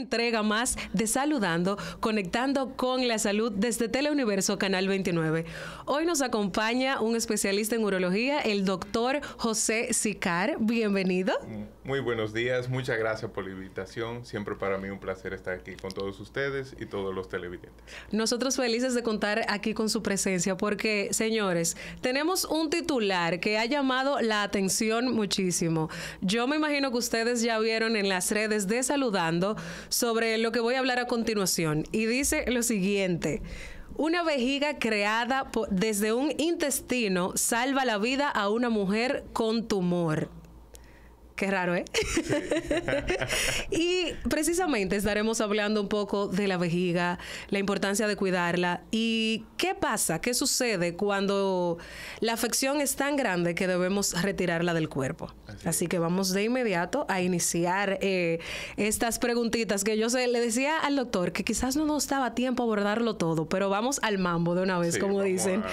entrega más de Saludando, conectando con la salud desde Teleuniverso Canal 29. Hoy nos acompaña un especialista en urología, el doctor José Sicar. Bienvenido. Muy buenos días, muchas gracias por la invitación. Siempre para mí un placer estar aquí con todos ustedes y todos los televidentes. Nosotros felices de contar aquí con su presencia porque, señores, tenemos un titular que ha llamado la atención muchísimo. Yo me imagino que ustedes ya vieron en las redes de Saludando sobre lo que voy a hablar a continuación y dice lo siguiente. Una vejiga creada desde un intestino salva la vida a una mujer con tumor. Qué raro, ¿eh? y precisamente estaremos hablando un poco de la vejiga, la importancia de cuidarla y qué pasa, qué sucede cuando la afección es tan grande que debemos retirarla del cuerpo. Así, que vamos de inmediato a iniciar eh, estas preguntitas que yo le decía al doctor que quizás no nos daba tiempo a abordarlo todo, pero vamos al mambo de una vez, como dicen.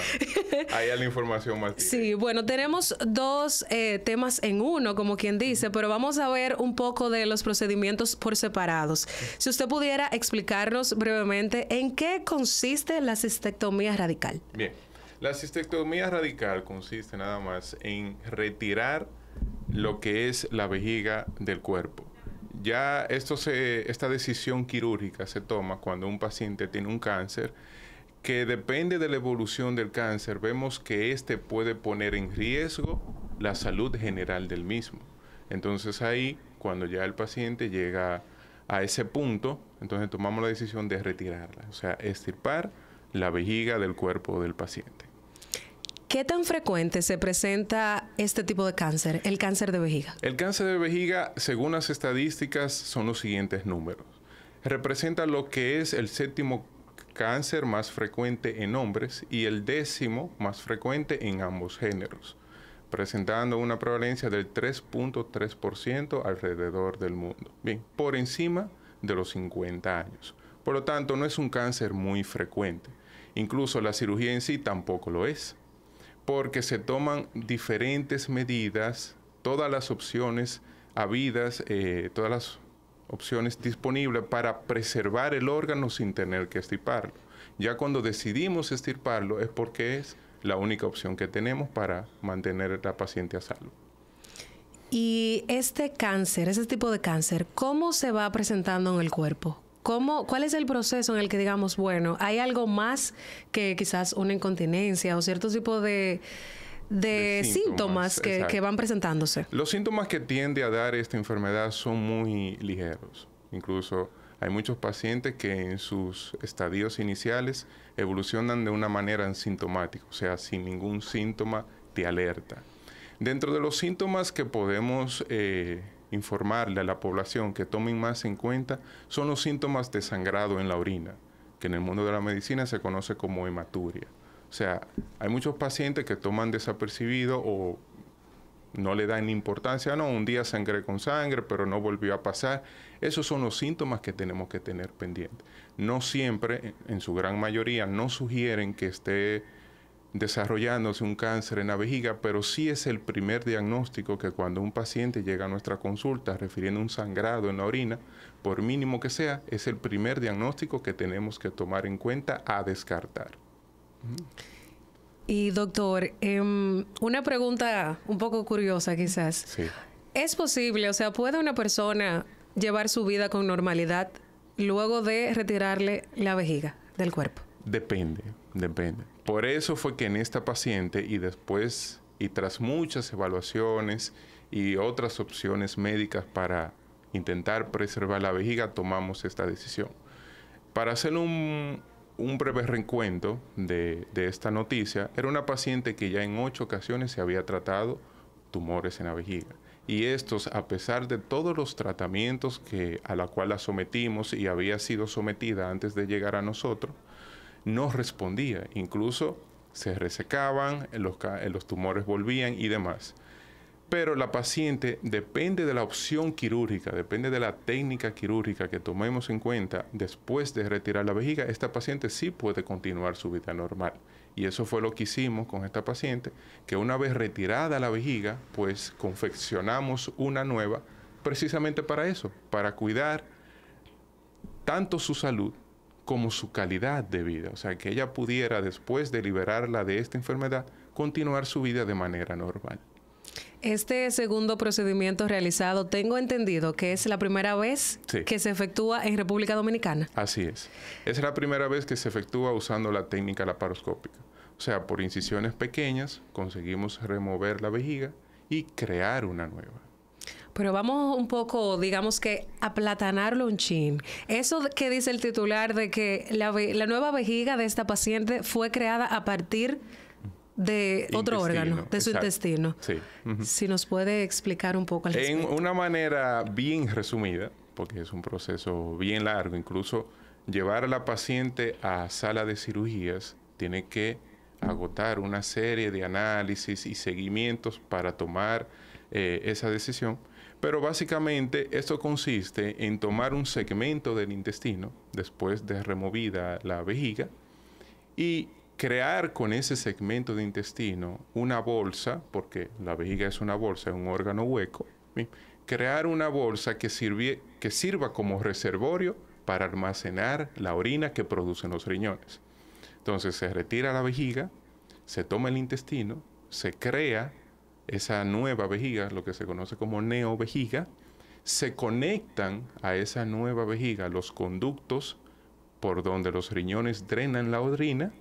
ahí hay la información más. Sí, bueno, tenemos dos eh, temas en uno, como quien dice pero vamos a ver un poco de los procedimientos por separados. Si usted pudiera explicarnos brevemente en qué consiste la cistectomía radical. Bien, la cistectomía radical consiste nada más en retirar lo que es la vejiga del cuerpo. Ya esto se, esta decisión quirúrgica se toma cuando un paciente tiene un cáncer que depende de la evolución del cáncer, vemos que este puede poner en riesgo la salud general del mismo. Entonces ahí, cuando ya el paciente llega a ese punto, entonces tomamos la decisión de retirarla, o sea, estirpar la vejiga del cuerpo del paciente. ¿Qué tan frecuente se presenta este tipo de cáncer, el cáncer de vejiga? El cáncer de vejiga, según las estadísticas, son los siguientes números. Representa lo que es el séptimo cáncer más frecuente en hombres y el décimo más frecuente en ambos géneros presentando una prevalencia del 3.3% alrededor del mundo. Bien, por encima de los 50 años. Por lo tanto, no es un cáncer muy frecuente. Incluso la cirugía en sí tampoco lo es, porque se toman diferentes medidas, todas las opciones habidas, eh, todas las opciones disponibles para preservar el órgano sin tener que extirparlo. Ya cuando decidimos extirparlo es porque es la única opción que tenemos para mantener a la paciente a salvo. Y este cáncer, ese tipo de cáncer, ¿cómo se va presentando en el cuerpo? ¿Cómo, ¿Cuál es el proceso en el que digamos, bueno, hay algo más que quizás una incontinencia o cierto tipo de, síntomas, que, que, van presentándose? Los síntomas que tiende a dar esta enfermedad son muy ligeros. Incluso hay muchos pacientes que en sus estadios iniciales evolucionan de una manera asintomática, o sea, sin ningún síntoma de alerta. Dentro de los síntomas que podemos eh, informarle a la población que tomen más en cuenta son los síntomas de sangrado en la orina, que en el mundo de la medicina se conoce como hematuria. O sea, hay muchos pacientes que toman desapercibido o no le dan importancia, no, un día sangré con sangre, pero no volvió a pasar. Esos son los síntomas que tenemos que tener pendientes. No siempre, en su gran mayoría, no sugieren que esté desarrollándose un cáncer en la vejiga, pero sí es el primer diagnóstico que cuando un paciente llega a nuestra consulta refiriendo un sangrado en la orina, por mínimo que sea, es el primer diagnóstico que tenemos que tomar en cuenta a descartar. Y doctor, em, una pregunta un poco curiosa quizás. Sí. ¿Es posible, o sea, puede una persona llevar su vida con normalidad luego de retirarle la vejiga del cuerpo? Depende, depende. Por eso fue que en esta paciente y después y tras muchas evaluaciones y otras opciones médicas para intentar preservar la vejiga, tomamos esta decisión. Para hacer un, un breve reencuentro de, esta noticia, era una paciente que ya en ocho ocasiones se había tratado tumores en la vejiga y estos, a pesar de todos los tratamientos que, a la cual la sometimos y había sido sometida antes de llegar a nosotros, no respondía. Incluso se resecaban, los eh, tumores volvían y demás. Pero la paciente depende de la opción quirúrgica, depende de la técnica quirúrgica que tomemos en cuenta después de retirar la vejiga, esta paciente sí puede continuar su vida normal. Y eso fue lo que hicimos con esta paciente, que una vez retirada la vejiga, pues confeccionamos una nueva precisamente para eso, para cuidar tanto su salud como su calidad de vida, o sea, que ella pudiera después de liberarla de esta enfermedad, continuar su vida de manera normal. Este segundo procedimiento realizado, tengo entendido que es la primera vez que se efectúa en República Dominicana. Así es. Es la primera vez que se efectúa usando la técnica laparoscópica. O sea, por incisiones pequeñas conseguimos remover la vejiga y crear una nueva. Pero vamos un poco, digamos que, a platanarlo un chin. Eso que dice el titular de que la, la nueva vejiga de esta paciente fue creada a partir de otro órgano, de su intestino. Sí. Si nos puede explicar un poco al En una manera bien resumida, porque es un proceso bien largo, incluso llevar a la paciente a sala de cirugías tiene que agotar una serie de análisis y seguimientos para tomar eh, esa decisión. Pero básicamente esto consiste en tomar un segmento del intestino después de removida la vejiga y crear con ese segmento de intestino una bolsa, porque la vejiga es una bolsa, es un órgano hueco, crear una bolsa que, que sirva como reservorio para almacenar la orina que producen los riñones. Entonces se retira la vejiga, se toma el intestino, se crea esa nueva vejiga, lo que se conoce como neovejiga, se conectan a esa nueva vejiga los conductos por donde los riñones drenan la orina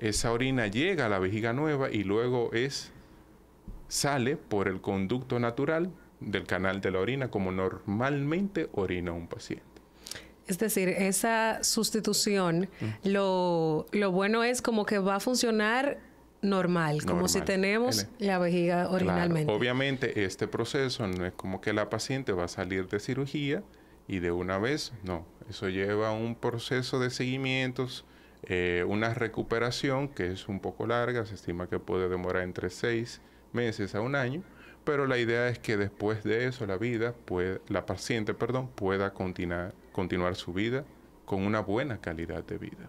esa orina llega a la vejiga nueva y luego es sale por el conducto natural del canal de la orina como normalmente orina un paciente. Es decir, esa sustitución, lo, bueno es como que va a funcionar normal, como si tenemos la vejiga originalmente. Obviamente este proceso no es como que la paciente va a salir de cirugía y de una vez, no, eso lleva un proceso de seguimientos, eh, una recuperación que es un poco larga, se estima que puede demorar entre seis meses a un año, pero la idea es que después de eso la vida, puede, la paciente, perdón, pueda continuar, continuar su vida con una buena calidad de vida.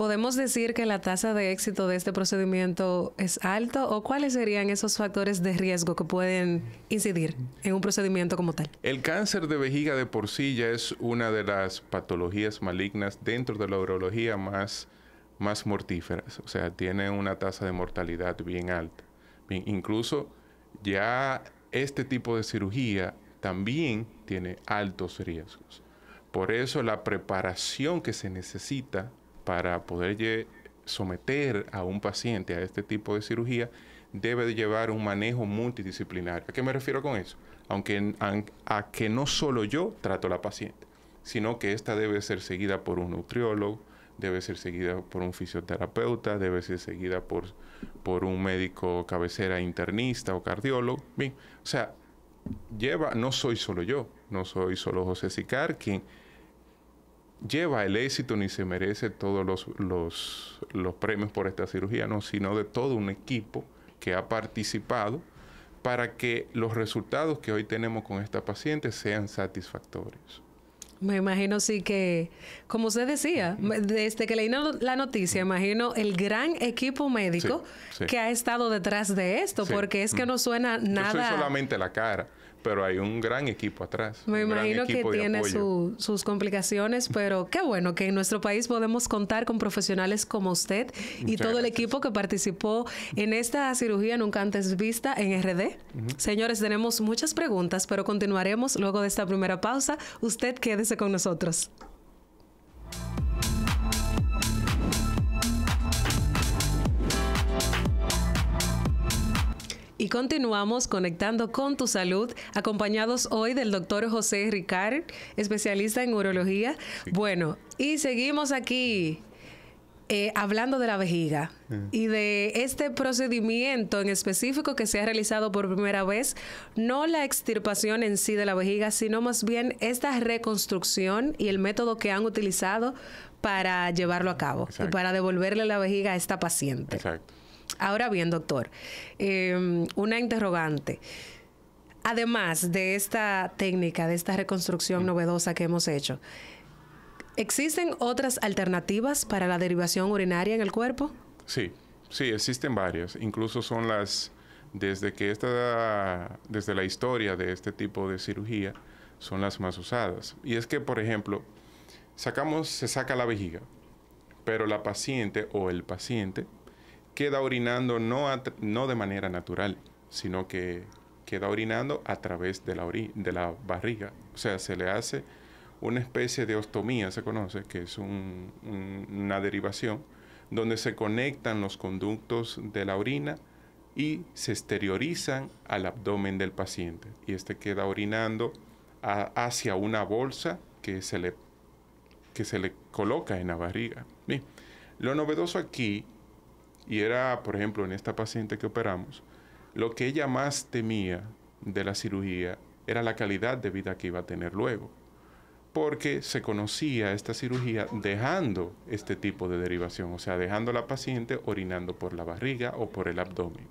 ¿Podemos decir que la tasa de éxito de este procedimiento es alta o cuáles serían esos factores de riesgo que pueden incidir en un procedimiento como tal? El cáncer de vejiga de por sí ya es una de las patologías malignas dentro de la urología más, más mortíferas, o sea, tiene una tasa de mortalidad bien alta. incluso ya este tipo de cirugía también tiene altos riesgos. Por eso la preparación que se necesita para poder someter a un paciente a este tipo de cirugía debe llevar un manejo multidisciplinario. ¿A qué me refiero con eso? Aunque a, que no solo yo trato a la paciente, sino que esta debe ser seguida por un nutriólogo, debe ser seguida por un fisioterapeuta, debe ser seguida por, por un médico cabecera internista o cardiólogo. Bien, o sea, lleva, no soy solo yo, no soy solo José Sicar quien lleva el éxito ni se merece todos los, los, premios por esta cirugía, no, sino de todo un equipo que ha participado para que los resultados que hoy tenemos con esta paciente sean satisfactorios. Me imagino sí que, como usted decía, desde que leí la noticia, imagino el gran equipo médico que ha estado detrás de esto, porque es que no suena nada. Yo soy solamente la cara pero hay un gran equipo atrás. Me imagino que tiene sus complicaciones, pero qué bueno que en nuestro país podemos contar con profesionales como usted y todo el equipo que participó en esta cirugía nunca antes vista en RD. Señores, tenemos muchas preguntas, pero continuaremos luego de esta primera pausa. Usted quédese con nosotros. continuamos conectando con tu salud, acompañados hoy del doctor José Ricard, especialista en urología. Bueno, y seguimos aquí eh, hablando de la vejiga mm. y de este procedimiento en específico que se ha realizado por primera vez, no la extirpación en sí de la vejiga, sino más bien esta reconstrucción y el método que han utilizado para llevarlo a cabo y para devolverle la vejiga a esta paciente. Exacto. Ahora bien, doctor, em, una interrogante. Además de esta técnica, de esta reconstrucción novedosa que hemos hecho, ¿existen otras alternativas para la derivación urinaria en el cuerpo? Sí, sí, existen varias. Incluso son las, desde que esta, desde la historia de este tipo de cirugía, son las más usadas. Y es que, por ejemplo, sacamos, se saca la vejiga, pero la paciente o el paciente queda orinando no, no de manera natural, sino que queda orinando a través de la, de la barriga. O sea, se le hace una especie de ostomía, se conoce, que es una derivación, donde se conectan los conductos de la orina y se exteriorizan al abdomen del paciente. Y este queda orinando hacia una bolsa que se, le, que se le coloca en la barriga. Bien. Lo novedoso aquí y era, por ejemplo, en esta paciente que operamos, lo que ella más temía de la cirugía era la calidad de vida que iba a tener luego, porque se conocía esta cirugía dejando este tipo de derivación, o sea, dejando a la paciente orinando por la barriga o por el abdomen.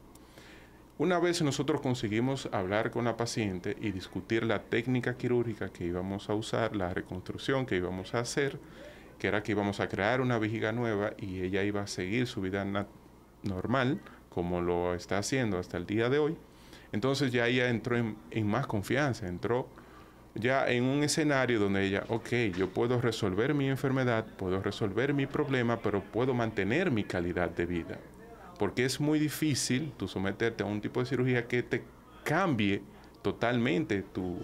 Una vez nosotros conseguimos hablar con la paciente y discutir la técnica quirúrgica que íbamos a usar, la reconstrucción que íbamos a hacer, que era que íbamos a crear una vejiga nueva y ella iba a seguir su vida normal, como lo está haciendo hasta el día de hoy, entonces ya ella entró en, más confianza, entró ya en un escenario donde ella, ok, yo puedo resolver mi enfermedad, puedo resolver mi problema, pero puedo mantener mi calidad de vida. Porque es muy difícil tú someterte a un tipo de cirugía que te cambie totalmente tu,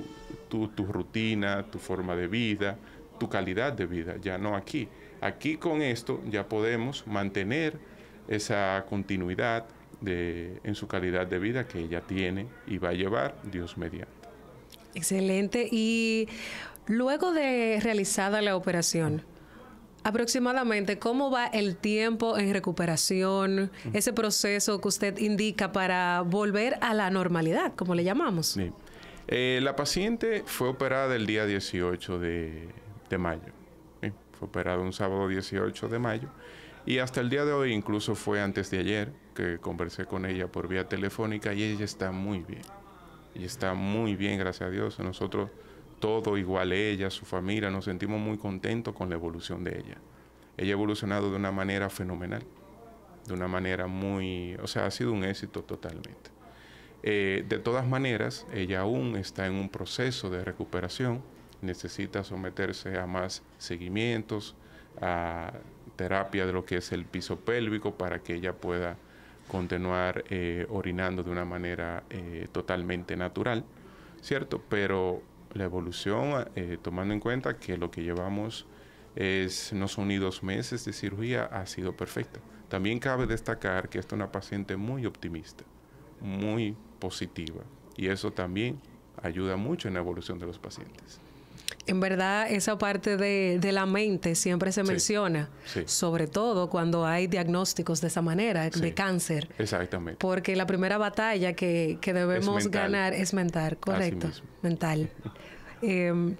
tu rutina, tu forma de vida, tu calidad de vida. Ya no aquí. Aquí con esto ya podemos mantener esa continuidad de, en su calidad de vida que ella tiene y va a llevar Dios mediante. Excelente. Y luego de realizada la operación, aproximadamente cómo va el tiempo en recuperación, ese proceso que usted indica para volver a la normalidad, como le llamamos. Eh, la paciente fue operada el día 18 de, mayo. Fue operada un sábado 18 de mayo y hasta el día de hoy, incluso fue antes de ayer que conversé con ella por vía telefónica y ella está muy bien. Y está muy bien, gracias a Dios. Nosotros, todo igual ella, su familia, nos sentimos muy contentos con la evolución de ella. Ella ha evolucionado de una manera fenomenal, de una manera muy, o sea, ha sido un éxito totalmente. Eh, de todas maneras, ella aún está en un proceso de recuperación, necesita someterse a más seguimientos, a terapia de lo que es el piso pélvico para que ella pueda continuar eh, orinando de una manera eh, totalmente natural, ¿cierto? Pero la evolución, eh, tomando en cuenta que lo que llevamos es, no son ni dos meses de cirugía, ha sido perfecta. También cabe destacar que esta es una paciente muy optimista, muy positiva, y eso también ayuda mucho en la evolución de los pacientes. En verdad, esa parte de, la mente siempre se menciona, sobre todo cuando hay diagnósticos de esa manera, de cáncer. Exactamente. Porque la primera batalla que, debemos ganar es mental, correcto, mental. Em,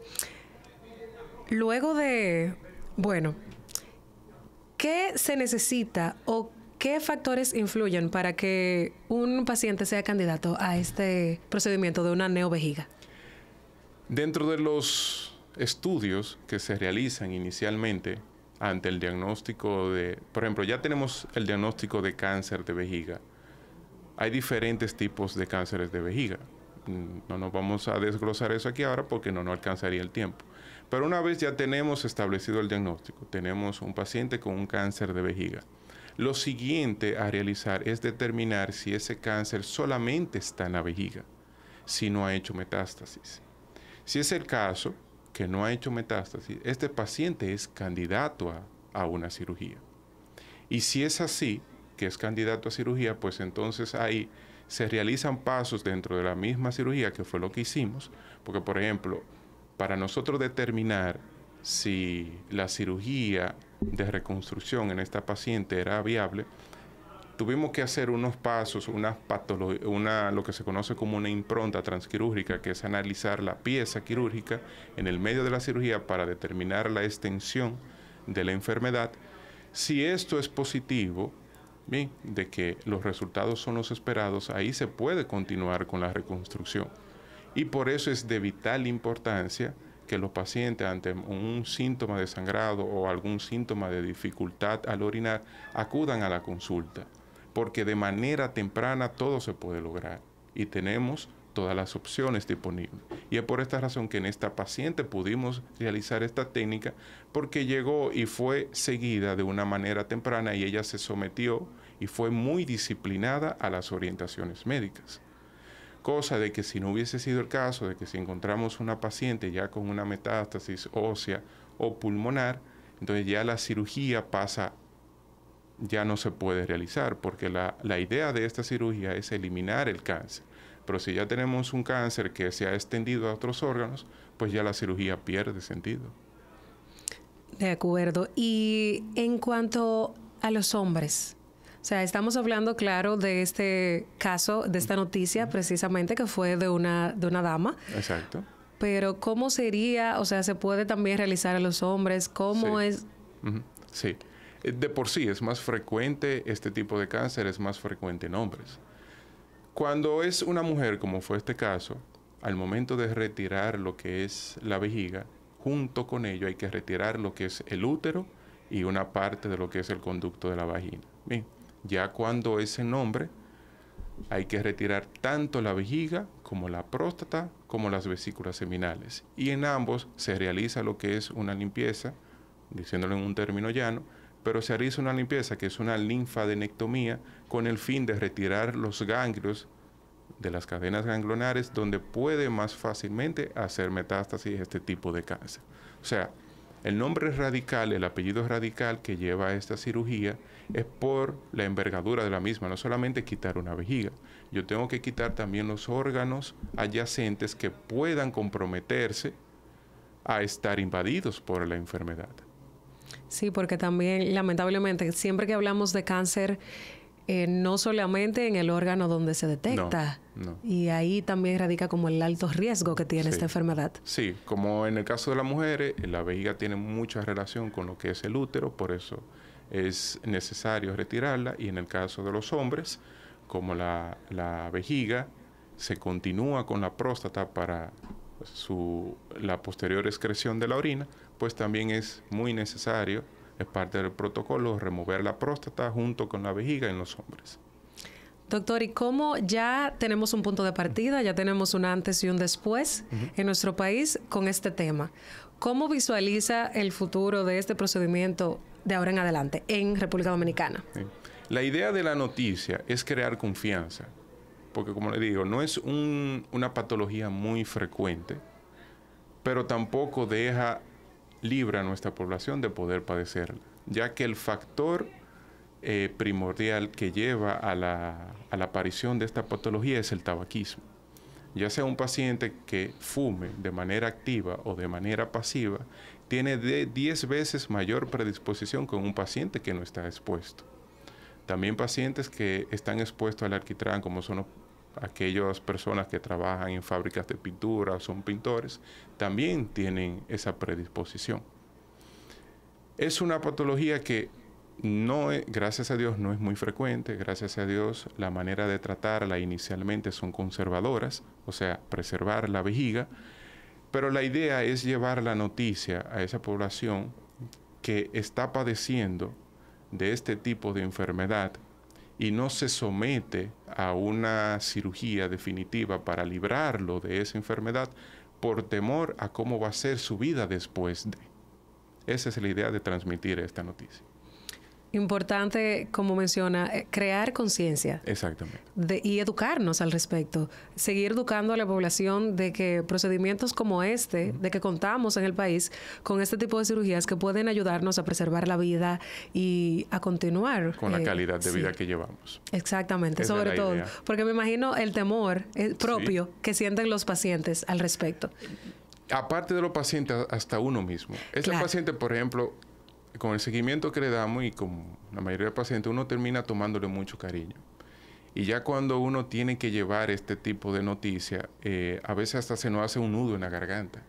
luego de, bueno, ¿qué se necesita o ¿Qué factores influyen para que un paciente sea candidato a este procedimiento de una neovejiga? Dentro de los estudios que se realizan inicialmente ante el diagnóstico de, por ejemplo, ya tenemos el diagnóstico de cáncer de vejiga. Hay diferentes tipos de cánceres de vejiga. Mm, no nos vamos a desglosar eso aquí ahora porque no nos alcanzaría el tiempo. Pero una vez ya tenemos establecido el diagnóstico, tenemos un paciente con un cáncer de vejiga. Lo siguiente a realizar es determinar si ese cáncer solamente está en la vejiga, si no ha hecho metástasis. Si es el caso que no ha hecho metástasis, este paciente es candidato a, a una cirugía. Y si es así, que es candidato a cirugía, pues entonces ahí se realizan pasos dentro de la misma cirugía, que fue lo que hicimos, porque por ejemplo, para nosotros determinar si la cirugía de reconstrucción en esta paciente era viable, tuvimos que hacer unos pasos, una, lo que se conoce como una impronta transquirúrgica, que es analizar la pieza quirúrgica en el medio de la cirugía para determinar la extensión de la enfermedad. Si esto es positivo, de que los resultados son los esperados, ahí se puede continuar con la reconstrucción. Y por eso es de vital importancia que los pacientes ante un síntoma de sangrado o algún síntoma de dificultad al orinar acudan a la consulta porque de manera temprana todo se puede lograr y tenemos todas las opciones disponibles. Y es por esta razón que en esta paciente pudimos realizar esta técnica porque llegó y fue seguida de una manera temprana y ella se sometió y fue muy disciplinada a las orientaciones médicas. Cosa de que si no hubiese sido el caso, de que si encontramos una paciente ya con una metástasis ósea o pulmonar, entonces ya la cirugía pasa ya no se puede realizar, porque la, la idea de esta cirugía es eliminar el cáncer. Pero si ya tenemos un cáncer que se ha extendido a otros órganos, pues ya la cirugía pierde sentido. De acuerdo. Y en cuanto a los hombres, o sea, estamos hablando, claro, de este caso, de esta noticia precisamente que fue de una, de una dama. Exacto. Pero ¿cómo sería? O sea, ¿se puede también realizar a los hombres? ¿Cómo es? Sí. Eh, de por sí es más frecuente este tipo de cáncer, es más frecuente en hombres. Cuando es una mujer, como fue este caso, al momento de retirar lo que es la vejiga, junto con ello hay que retirar lo que es el útero y una parte de lo que es el conducto de la vagina. ya cuando es en hombre, hay que retirar tanto la vejiga como la próstata como las vesículas seminales. Y en ambos se realiza lo que es una limpieza, diciéndolo en un término llano, pero se realiza una limpieza que es una linfadenectomía con el fin de retirar los ganglios de las cadenas ganglionares donde puede más fácilmente hacer metástasis este tipo de cáncer. O sea, el nombre radical, el apellido radical que lleva a esta cirugía es por la envergadura de la misma, no solamente quitar una vejiga, yo tengo que quitar también los órganos adyacentes que puedan comprometerse a estar invadidos por la enfermedad. Sí, porque también lamentablemente siempre que hablamos de cáncer, eh, no solamente en el órgano donde se detecta. Y ahí también radica como el alto riesgo que tiene esta enfermedad. Sí, como en el caso de las mujeres, eh, la vejiga tiene mucha relación con lo que es el útero, por eso es necesario retirarla. Y en el caso de los hombres, como la, la vejiga se continúa con la próstata para su, la posterior excreción de la orina, pues también es muy necesario, es parte del protocolo, remover la próstata junto con la vejiga en los hombres. Doctor, ¿y cómo ya tenemos un punto de partida, ya tenemos un antes y un después en nuestro país con este tema? ¿Cómo visualiza el futuro de este procedimiento de ahora en adelante en República Dominicana? La idea de la noticia es crear confianza, porque como le digo, no es una patología muy frecuente, pero tampoco deja libra a nuestra población de poder padecerla, ya que el factor eh, primordial que lleva a la, aparición de esta patología es el tabaquismo. Ya sea un paciente que fume de manera activa o de manera pasiva, tiene 10 veces mayor predisposición con un paciente que no está expuesto. También pacientes que están expuestos al alquitrán, como son aquellas personas que trabajan en fábricas de pintura o son pintores, también tienen esa predisposición. Es una patología que no, gracias a Dios, no es muy frecuente. Gracias a Dios, la manera de tratarla inicialmente son conservadoras, o sea, preservar la vejiga. Pero la idea es llevar la noticia a esa población que está padeciendo de este tipo de enfermedad y no se somete a una cirugía definitiva para librarlo de esa enfermedad por temor a cómo va a ser su vida después de. Esa es la idea de transmitir esta noticia. Importante, como menciona, eh, crear conciencia. Exactamente. y educarnos al respecto. Seguir educando a la población de que procedimientos como este, de que contamos en el país, con este tipo de cirugías que pueden ayudarnos a preservar la vida y a continuar. Con la eh, calidad de vida que llevamos. Exactamente, sobre todo. Porque me imagino el temor eh, propio que sienten los pacientes al respecto aparte de los pacientes, hasta uno mismo. Es el paciente, por ejemplo, con el seguimiento que le damos y con la mayoría de pacientes, uno termina tomándole mucho cariño. Y ya cuando uno tiene que llevar este tipo de noticia, eh, a veces hasta se nos hace un nudo en la garganta.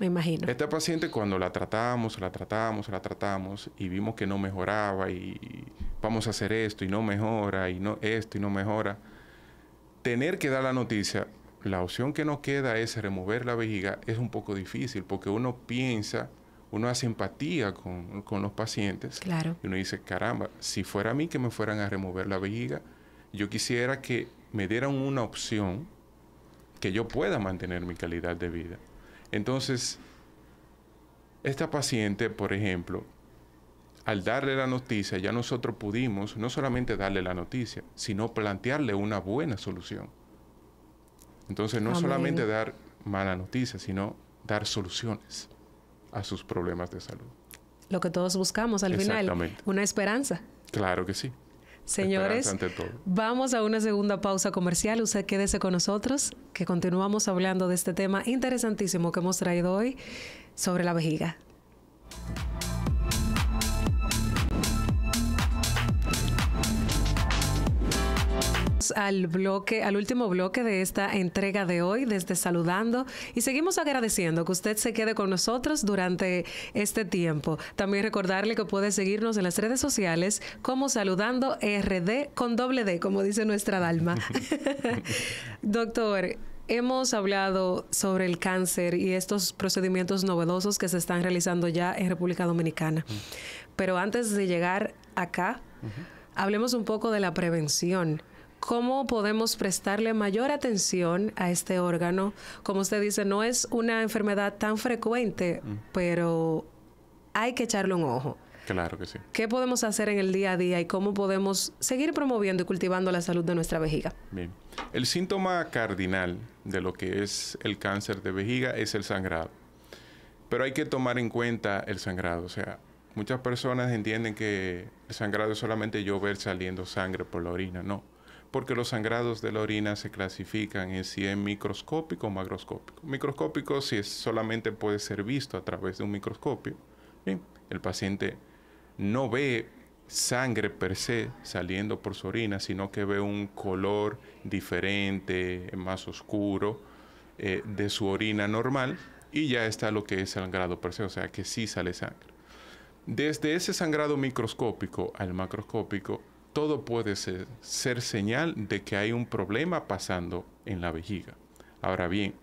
Me imagino. Esta paciente cuando la tratamos, la tratamos, la tratamos y vimos que no mejoraba y vamos a hacer esto y no mejora y no esto y no mejora, tener que dar la noticia, la opción que nos queda es remover la vejiga, es un poco difícil porque uno piensa uno hace empatía con, los pacientes. Y uno dice, caramba, si fuera a mí que me fueran a remover la vejiga, yo quisiera que me dieran una opción que yo pueda mantener mi calidad de vida. Entonces, esta paciente, por ejemplo, al darle la noticia, ya nosotros pudimos no solamente darle la noticia, sino plantearle una buena solución. Entonces, no solamente dar mala noticia, sino dar soluciones a sus problemas de salud. Lo que todos buscamos al final, una esperanza. Claro que sí. Señores, vamos a una segunda pausa comercial. Usted quédese con nosotros, que continuamos hablando de este tema interesantísimo que hemos traído hoy sobre la vejiga. al bloque, al último bloque de esta entrega de hoy, desde Saludando, y seguimos agradeciendo que usted se quede con nosotros durante este tiempo. También recordarle que puede seguirnos en las redes sociales como Saludando RD con doble D, como dice nuestra Dalma. Doctor, Hemos hablado sobre el cáncer y estos procedimientos novedosos que se están realizando ya en República Dominicana. Pero antes de llegar acá, hablemos un poco de la prevención cómo podemos prestarle mayor atención a este órgano. Como usted dice, no es una enfermedad tan frecuente, mm. pero hay que echarle un ojo. Claro que sí. ¿Qué podemos hacer en el día a día y cómo podemos seguir promoviendo y cultivando la salud de nuestra vejiga? Bien. El síntoma cardinal de lo que es el cáncer de vejiga es el sangrado. Pero hay que tomar en cuenta el sangrado. O sea, muchas personas entienden que el sangrado es solamente llover saliendo sangre por la orina. No porque los sangrados de la orina se clasifican en si es microscópico o macroscópico. Microscópico si solamente puede ser visto a través de un microscopio. el paciente no ve sangre per se saliendo por su orina, sino que ve un color diferente, más oscuro eh, de su orina normal y ya está lo que es sangrado per se, o sea que sí sale sangre. Desde ese sangrado microscópico al macroscópico, todo puede ser, señal de que hay un problema pasando en la vejiga. Ahora bien,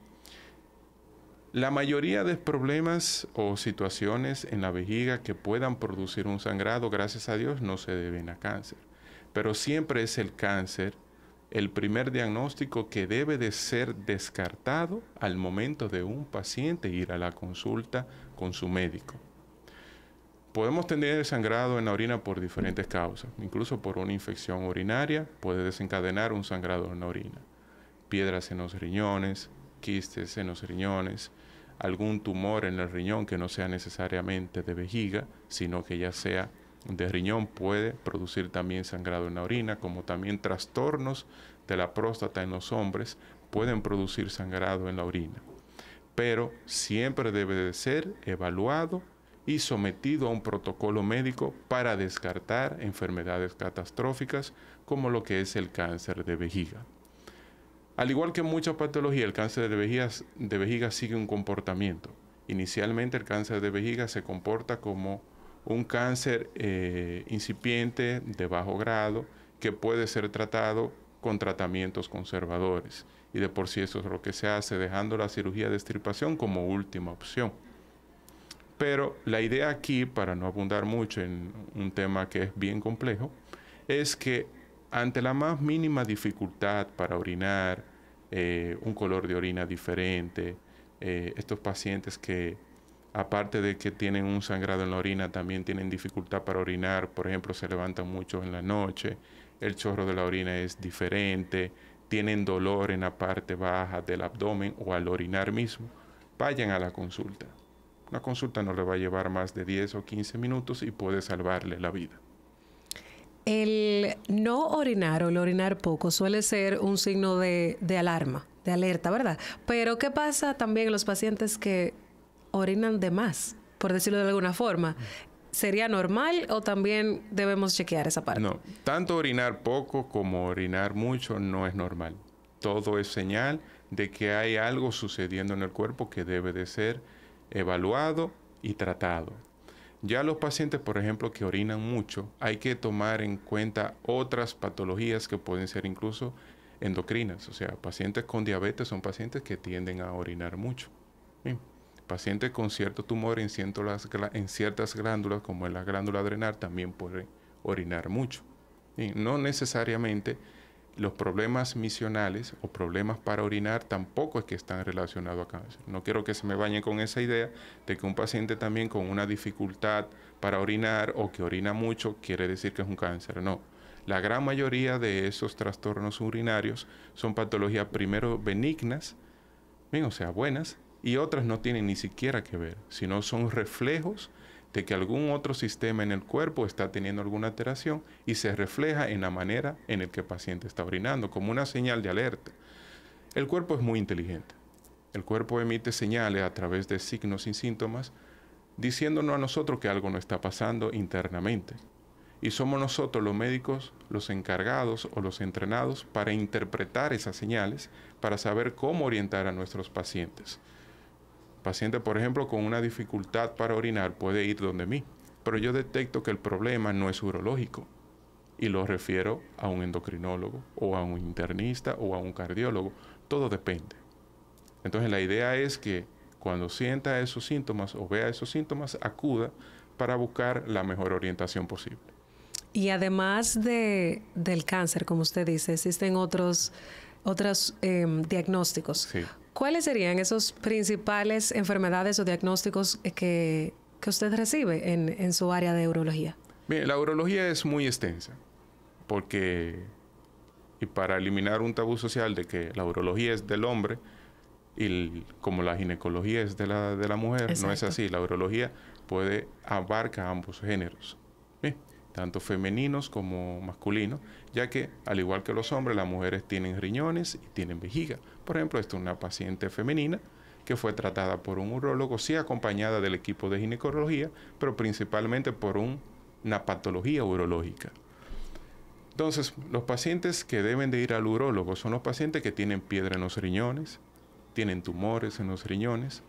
la mayoría de problemas o situaciones en la vejiga que puedan producir un sangrado, gracias a Dios, no se deben a cáncer. Pero siempre es el cáncer el primer diagnóstico que debe de ser descartado al momento de un paciente ir a la consulta con su médico. Podemos tener sangrado en la orina por diferentes causas, incluso por una infección urinaria puede desencadenar un sangrado en la orina. Piedras en los riñones, quistes en los riñones, algún tumor en el riñón que no sea necesariamente de vejiga, sino que ya sea de riñón puede producir también sangrado en la orina, como también trastornos de la próstata en los hombres pueden producir sangrado en la orina. Pero siempre debe de ser evaluado y sometido a un protocolo médico para descartar enfermedades catastróficas como lo que es el cáncer de vejiga. Al igual que muchas patologías, el cáncer de vejiga, sigue un comportamiento. Inicialmente el cáncer de vejiga se comporta como un cáncer eh, incipiente de bajo grado que puede ser tratado con tratamientos conservadores. Y de por sí eso es lo que se hace, dejando la cirugía de extirpación como última opción. Pero la idea aquí, para no abundar mucho en un tema que es bien complejo, es que ante la más mínima dificultad para orinar, eh, un color de orina diferente, eh, estos pacientes que aparte de que tienen un sangrado en la orina, también tienen dificultad para orinar, por ejemplo, se levantan mucho en la noche, el chorro de la orina es diferente, tienen dolor en la parte baja del abdomen o al orinar mismo, vayan a la consulta una consulta no le va a llevar más de 10 o 15 minutos y puede salvarle la vida. El no orinar o el orinar poco suele ser un signo de, de alarma, de alerta, ¿verdad? Pero ¿qué pasa también en los pacientes que orinan de más, por decirlo de alguna forma? ¿Sería normal o también debemos chequear esa parte? No, tanto orinar poco como orinar mucho no es normal. Todo es señal de que hay algo sucediendo en el cuerpo que debe de ser evaluado y tratado. Ya los pacientes, por ejemplo, que orinan mucho, hay que tomar en cuenta otras patologías que pueden ser incluso endocrinas. O sea, pacientes con diabetes son pacientes que tienden a orinar mucho. Pacientes con cierto tumor en, ciertas glándulas, como en la glándula adrenal, también pueden orinar mucho. y No necesariamente los problemas misionales o problemas para orinar tampoco es que están relacionados a cáncer. No quiero que se me bañen con esa idea de que un paciente también con una dificultad para orinar o que orina mucho quiere decir que es un cáncer. No. La gran mayoría de esos trastornos urinarios son patologías primero benignas, bien, o sea, buenas, y otras no tienen ni siquiera que ver, sino son reflejos que algún otro sistema en el cuerpo está teniendo alguna alteración y se refleja en la manera en el que el paciente está orinando, como una señal de alerta. El cuerpo es muy inteligente. El cuerpo emite señales a través de signos y síntomas diciéndonos a nosotros que algo no está pasando internamente. Y somos nosotros los médicos los encargados o los entrenados para interpretar esas señales, para saber cómo orientar a nuestros pacientes paciente, por ejemplo, con una dificultad para orinar puede ir donde mí, pero yo detecto que el problema no es urológico y lo refiero a un endocrinólogo o a un internista o a un cardiólogo, todo depende. Entonces la idea es que cuando sienta esos síntomas o vea esos síntomas, acuda para buscar la mejor orientación posible. Y además de, del cáncer, como usted dice, existen otros, otros em, diagnósticos. Sí. ¿Cuáles serían esos principales enfermedades o diagnósticos eh, que, usted recibe en, su área de urología? Bien, la urología es muy extensa, porque, y para eliminar un tabú social de que la urología es del hombre, y como la ginecología es de la, de la mujer, no es así. La urología puede abarca ambos géneros. Bien tanto femeninos como masculinos, ya que al igual que los hombres, las mujeres tienen riñones y tienen vejiga. Por ejemplo, esta es una paciente femenina que fue tratada por un urólogo, sí acompañada del equipo de ginecología, pero principalmente por una patología urológica. Entonces, los pacientes que deben de ir al urólogo son los pacientes que tienen piedra en los riñones, tienen tumores en los riñones,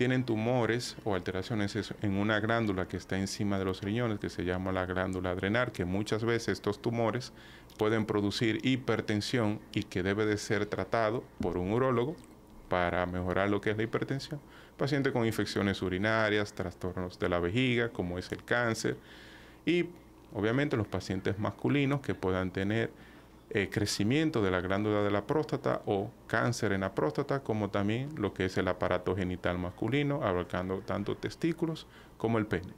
tienen tumores o alteraciones en una glándula que está encima de los riñones, que se llama la glándula adrenal, que muchas veces estos tumores pueden producir hipertensión y que debe de ser tratado por un urólogo para mejorar lo que es la hipertensión. Pacientes con infecciones urinarias, trastornos de la vejiga, como es el cáncer, y obviamente los pacientes masculinos que puedan tener eh, crecimiento de la glándula de la próstata o cáncer en la próstata, como también lo que es el aparato genital masculino, abarcando tanto testículos como el pene.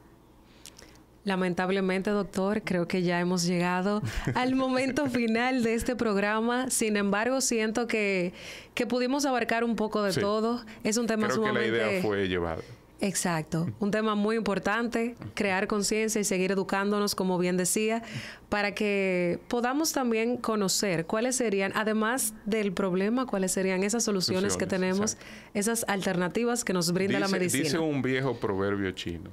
Lamentablemente, doctor, creo que ya hemos llegado al momento final de este programa. Sin embargo, siento que, pudimos abarcar un poco de todo. Es un tema creo Que la idea fue llevada. Exacto. Un tema muy importante, crear conciencia y seguir educándonos, como bien decía, para que podamos también conocer cuáles serían, además del problema, cuáles serían esas soluciones, que tenemos, esas alternativas que nos brinda la medicina. Dice un viejo proverbio chino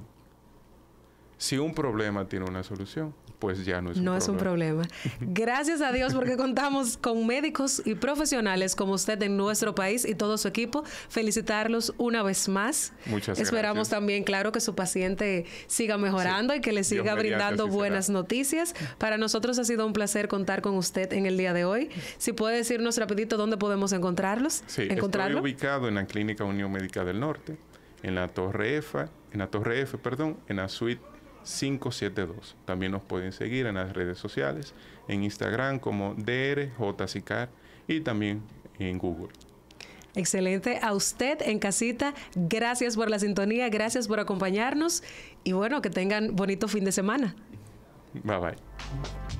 si un problema tiene una solución, pues ya no es un problema. No es un problema. Gracias a Dios porque contamos con médicos y profesionales como usted en nuestro país y todo su equipo. Felicitarlos una vez más. Muchas gracias. Esperamos también, claro, que su paciente siga mejorando y que le siga brindando buenas noticias. Para nosotros ha sido un placer contar con usted en el día de hoy. Si puede decirnos rapidito dónde podemos encontrarlos. Sí, ubicado en la Clínica Unión Médica del Norte, en la Torre F, en la Torre F, perdón, en la suite 572. También nos pueden seguir en las redes sociales, en Instagram como DRJCICAR y también en Google. Excelente. A usted en casita, gracias por la sintonía, gracias por acompañarnos y bueno, que tengan bonito fin de semana. Bye bye.